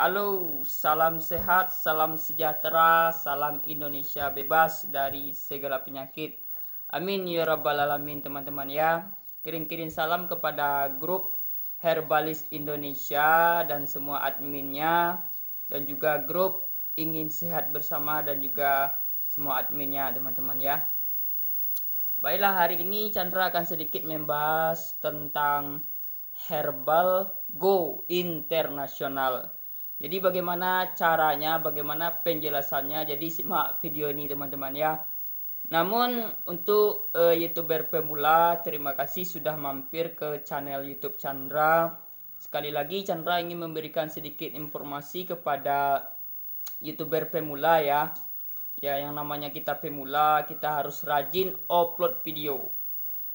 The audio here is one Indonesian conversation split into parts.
Halo, salam sehat, salam sejahtera, salam Indonesia bebas dari segala penyakit. Amin ya rabbal alamin teman-teman ya. Kirim-kirim salam kepada grup Herbalis Indonesia dan semua adminnya dan juga grup Ingin Sehat Bersama dan juga semua adminnya teman-teman ya. Baiklah hari ini Chandra akan sedikit membahas tentang Herbal Go Internasional jadi bagaimana caranya, bagaimana penjelasannya. Jadi simak video ini teman-teman ya. Namun untuk uh, YouTuber pemula, terima kasih sudah mampir ke channel YouTube Chandra. Sekali lagi Chandra ingin memberikan sedikit informasi kepada YouTuber pemula ya. Ya, yang namanya kita pemula, kita harus rajin upload video.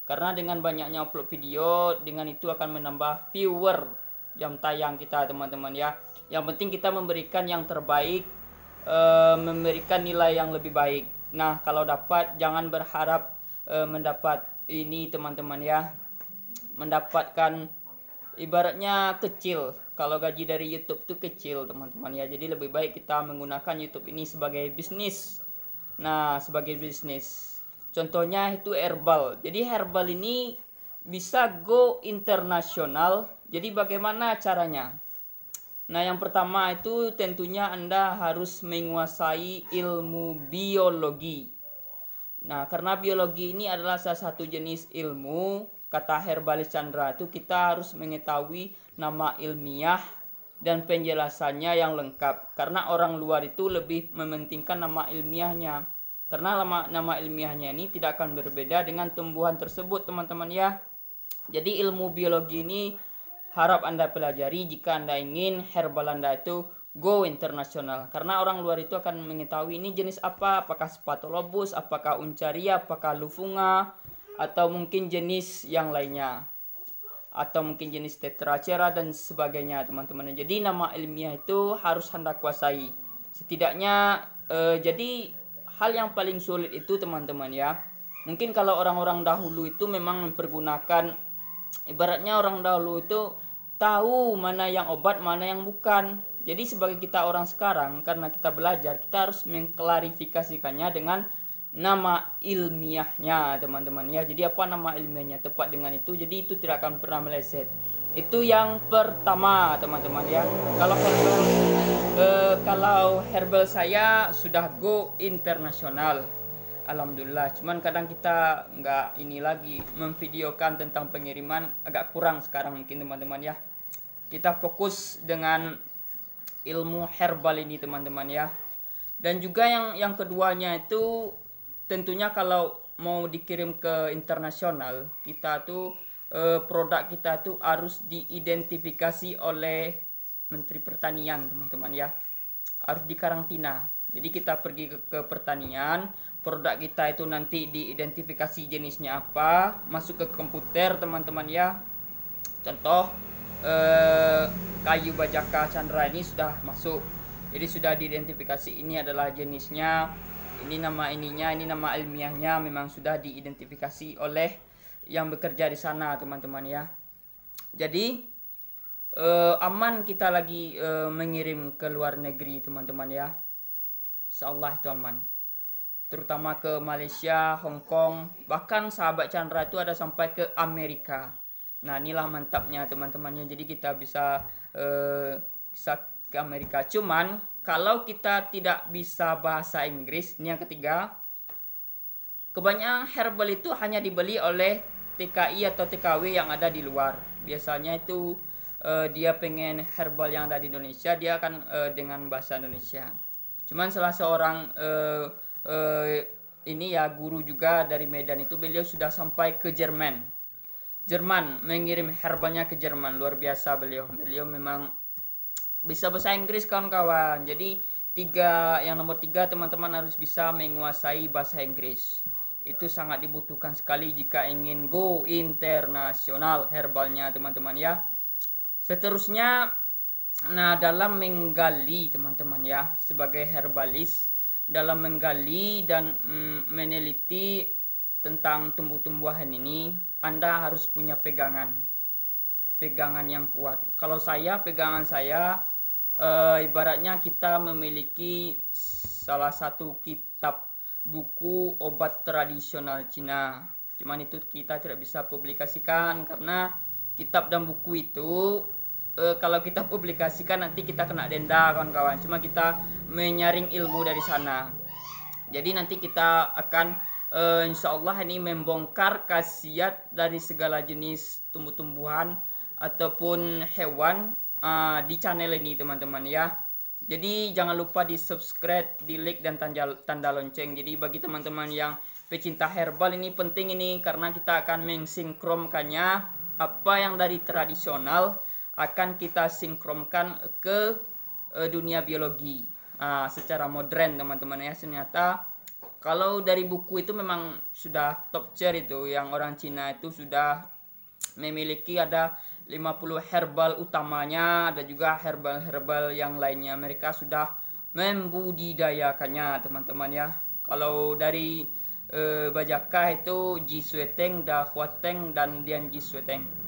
Karena dengan banyaknya upload video, dengan itu akan menambah viewer jam tayang kita teman-teman ya yang penting kita memberikan yang terbaik e, memberikan nilai yang lebih baik nah kalau dapat jangan berharap e, mendapat ini teman-teman ya mendapatkan ibaratnya kecil kalau gaji dari YouTube tuh kecil teman-teman ya jadi lebih baik kita menggunakan YouTube ini sebagai bisnis nah sebagai bisnis contohnya itu herbal jadi herbal ini bisa go internasional jadi bagaimana caranya Nah, yang pertama itu tentunya Anda harus menguasai ilmu biologi. Nah, karena biologi ini adalah salah satu jenis ilmu, kata herbalis Chandra itu kita harus mengetahui nama ilmiah dan penjelasannya yang lengkap. Karena orang luar itu lebih mementingkan nama ilmiahnya. Karena nama, nama ilmiahnya ini tidak akan berbeda dengan tumbuhan tersebut, teman-teman ya. Jadi ilmu biologi ini harap Anda pelajari jika Anda ingin herbal Anda itu go internasional karena orang luar itu akan mengetahui ini jenis apa apakah lobus apakah uncaria apakah lufunga atau mungkin jenis yang lainnya atau mungkin jenis tetracera dan sebagainya teman-teman jadi nama ilmiah itu harus Anda kuasai setidaknya eh, jadi hal yang paling sulit itu teman-teman ya mungkin kalau orang-orang dahulu itu memang mempergunakan ibaratnya orang dahulu itu tahu mana yang obat, mana yang bukan. Jadi sebagai kita orang sekarang karena kita belajar, kita harus mengklarifikasikannya dengan nama ilmiahnya, teman-teman ya. Jadi apa nama ilmiahnya tepat dengan itu. Jadi itu tidak akan pernah meleset. Itu yang pertama, teman-teman ya. Kalau herbal eh, kalau herbal saya sudah go internasional. Alhamdulillah. Cuman kadang kita nggak ini lagi memvideokan tentang pengiriman agak kurang sekarang mungkin teman-teman ya. Kita fokus dengan ilmu herbal ini teman-teman ya. Dan juga yang yang keduanya itu tentunya kalau mau dikirim ke internasional kita tuh eh, produk kita tuh harus diidentifikasi oleh Menteri Pertanian teman-teman ya. Harus dikarantina. Jadi kita pergi ke, ke pertanian produk kita itu nanti diidentifikasi jenisnya apa masuk ke komputer teman-teman ya contoh eh, kayu bajaka Chandra ini sudah masuk jadi sudah diidentifikasi ini adalah jenisnya ini nama ininya ini nama ilmiahnya memang sudah diidentifikasi oleh yang bekerja di sana teman-teman ya jadi eh, aman kita lagi eh, mengirim ke luar negeri teman-teman ya insyaallah itu aman terutama ke Malaysia, Hong Kong, bahkan sahabat Chandra itu ada sampai ke Amerika. Nah, inilah mantapnya teman-temannya. Jadi kita bisa eh, bisa ke Amerika. Cuman kalau kita tidak bisa bahasa Inggris, ini yang ketiga. Kebanyakan herbal itu hanya dibeli oleh TKI atau TKW yang ada di luar. Biasanya itu uh, dia pengen herbal yang ada di Indonesia, dia akan uh, dengan bahasa Indonesia. Cuman salah seorang uh, eh, ini ya guru juga dari Medan itu beliau sudah sampai ke Jerman. Jerman mengirim herbalnya ke Jerman luar biasa beliau. Beliau memang bisa bahasa Inggris kawan-kawan. Jadi tiga yang nomor tiga teman-teman harus bisa menguasai bahasa Inggris. Itu sangat dibutuhkan sekali jika ingin go internasional herbalnya teman-teman ya. Seterusnya nah dalam menggali teman-teman ya sebagai herbalis dalam menggali dan mm, meneliti tentang tumbuh-tumbuhan ini, Anda harus punya pegangan. Pegangan yang kuat. Kalau saya, pegangan saya e, ibaratnya kita memiliki salah satu kitab buku obat tradisional Cina. Cuman itu kita tidak bisa publikasikan karena kitab dan buku itu uh, kalau kita publikasikan nanti kita kena denda kawan-kawan cuma kita menyaring ilmu dari sana jadi nanti kita akan uh, insya Allah ini membongkar khasiat dari segala jenis tumbuh-tumbuhan ataupun hewan uh, di channel ini teman-teman ya jadi jangan lupa di subscribe di like dan tanda, tanda lonceng jadi bagi teman-teman yang pecinta herbal ini penting ini karena kita akan mensinkronkannya apa yang dari tradisional akan kita sinkronkan ke uh, dunia biologi uh, secara modern teman-teman ya ternyata kalau dari buku itu memang sudah top tier itu yang orang Cina itu sudah memiliki ada 50 herbal utamanya ada juga herbal-herbal yang lainnya mereka sudah membudidayakannya teman-teman ya kalau dari uh, Bajaka itu Ji Sueteng, Da Huateng dan Dian Ji Sueteng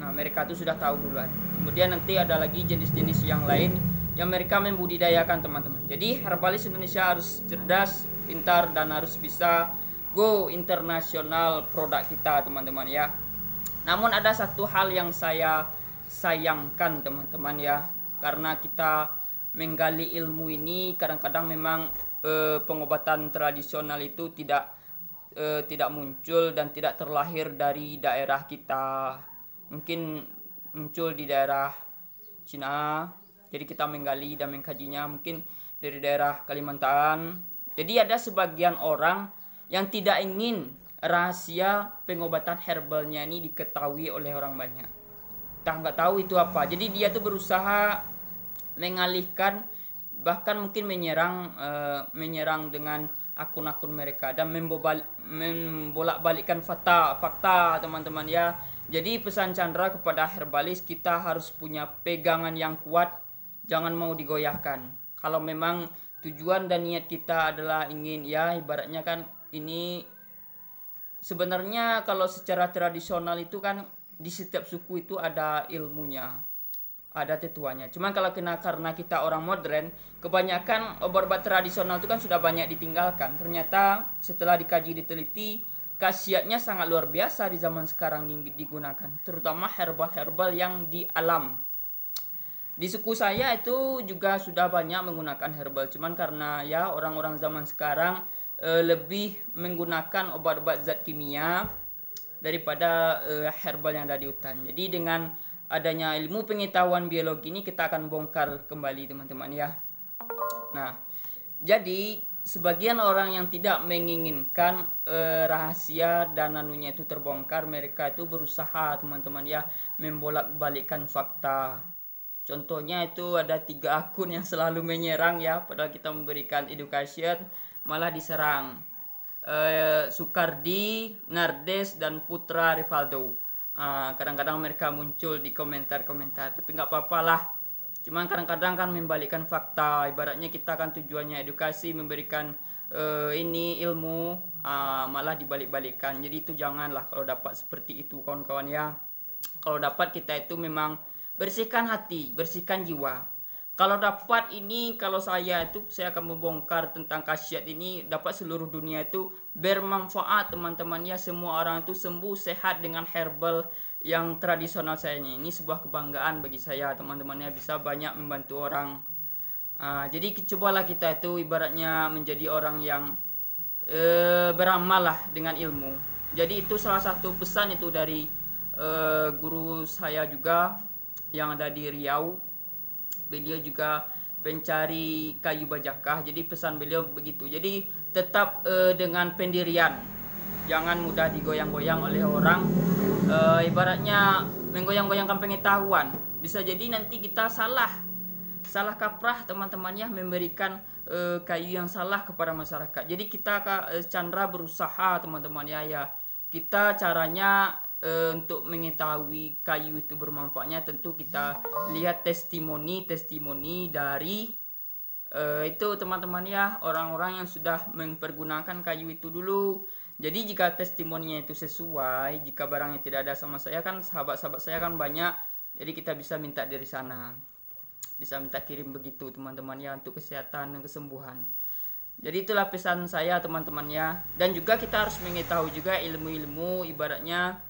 Nah, mereka itu sudah tahu duluan. Kemudian nanti ada lagi jenis-jenis yang lain yang mereka membudidayakan teman-teman. Jadi herbalis Indonesia harus cerdas, pintar dan harus bisa go internasional produk kita teman-teman ya. Namun ada satu hal yang saya sayangkan teman-teman ya karena kita menggali ilmu ini kadang-kadang memang e, pengobatan tradisional itu tidak e, tidak muncul dan tidak terlahir dari daerah kita mungkin muncul di daerah Cina jadi kita menggali dan mengkajinya mungkin dari daerah Kalimantan jadi ada sebagian orang yang tidak ingin rahasia pengobatan herbalnya ini diketahui oleh orang banyak tak nggak tahu itu apa jadi dia tuh berusaha mengalihkan bahkan mungkin menyerang uh, menyerang dengan akun-akun mereka dan membolak-balikkan fakta fakta teman-teman ya jadi pesan Chandra kepada herbalis kita harus punya pegangan yang kuat, jangan mau digoyahkan. Kalau memang tujuan dan niat kita adalah ingin ya ibaratnya kan ini sebenarnya kalau secara tradisional itu kan di setiap suku itu ada ilmunya, ada tetuanya. Cuman kalau kena karena kita orang modern, kebanyakan obat-obat tradisional itu kan sudah banyak ditinggalkan. Ternyata setelah dikaji diteliti, khasiatnya sangat luar biasa di zaman sekarang digunakan, terutama herbal-herbal yang di alam. Di suku saya itu juga sudah banyak menggunakan herbal, cuman karena ya orang-orang zaman sekarang e, lebih menggunakan obat-obat zat kimia daripada e, herbal yang ada di hutan. Jadi dengan adanya ilmu pengetahuan biologi ini kita akan bongkar kembali teman-teman ya. Nah, jadi sebagian orang yang tidak menginginkan eh, rahasia dan anunya itu terbongkar, mereka itu berusaha teman-teman ya membolak balikan fakta. Contohnya itu ada tiga akun yang selalu menyerang ya, padahal kita memberikan education malah diserang. Eh, Sukardi, Nardes, dan Putra Rivaldo. Ah, kadang-kadang eh, mereka muncul di komentar-komentar, tapi nggak apa-apalah Cuman kadang-kadang kan membalikkan fakta. Ibaratnya kita kan tujuannya edukasi memberikan uh, ini ilmu uh, malah dibalik-balikan. Jadi itu janganlah kalau dapat seperti itu kawan-kawan ya. Kalau dapat kita itu memang bersihkan hati, bersihkan jiwa kalau dapat ini kalau saya itu saya akan membongkar tentang khasiat ini dapat seluruh dunia itu bermanfaat teman-temannya semua orang itu sembuh sehat dengan herbal yang tradisional saya ini ini sebuah kebanggaan bagi saya teman-temannya bisa banyak membantu orang uh, jadi cobalah kita itu ibaratnya menjadi orang yang uh, beramal lah dengan ilmu jadi itu salah satu pesan itu dari uh, guru saya juga yang ada di Riau beliau juga pencari kayu bajakah jadi pesan beliau begitu jadi tetap uh, dengan pendirian jangan mudah digoyang-goyang oleh orang uh, ibaratnya menggoyang-goyangkan pengetahuan bisa jadi nanti kita salah salah kaprah teman-temannya memberikan uh, kayu yang salah kepada masyarakat jadi kita uh, Chandra berusaha teman-temannya ya kita caranya uh, untuk mengetahui kayu itu bermanfaatnya tentu kita lihat testimoni-testimoni dari uh, itu teman-teman ya orang-orang yang sudah mempergunakan kayu itu dulu. Jadi jika testimoninya itu sesuai, jika barangnya tidak ada sama saya kan sahabat-sahabat saya kan banyak, jadi kita bisa minta dari sana. Bisa minta kirim begitu teman-teman ya untuk kesehatan dan kesembuhan. Jadi itulah pesan saya teman-teman ya. Dan juga kita harus mengetahui juga ilmu-ilmu ibaratnya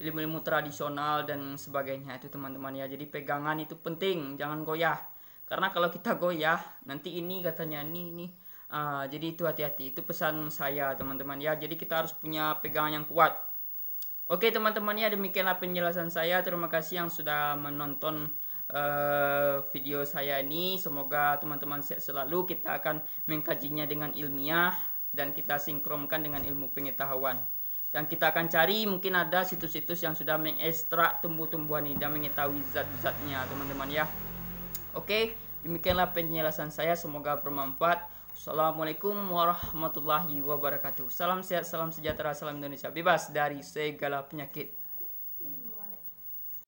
ilmu-ilmu tradisional dan sebagainya itu teman-teman ya jadi pegangan itu penting jangan goyah karena kalau kita goyah nanti ini katanya ini ini uh, jadi itu hati-hati itu pesan saya teman-teman ya jadi kita harus punya pegangan yang kuat oke teman-teman ya demikianlah penjelasan saya terima kasih yang sudah menonton uh, video saya ini semoga teman-teman sehat selalu kita akan mengkajinya dengan ilmiah dan kita sinkronkan dengan ilmu pengetahuan yang kita akan cari mungkin ada situs-situs yang sudah mengekstrak tumbuh-tumbuhan ini dan mengetahui zat-zatnya teman-teman ya oke demikianlah penjelasan saya semoga bermanfaat Assalamualaikum warahmatullahi wabarakatuh salam sehat salam sejahtera salam Indonesia bebas dari segala penyakit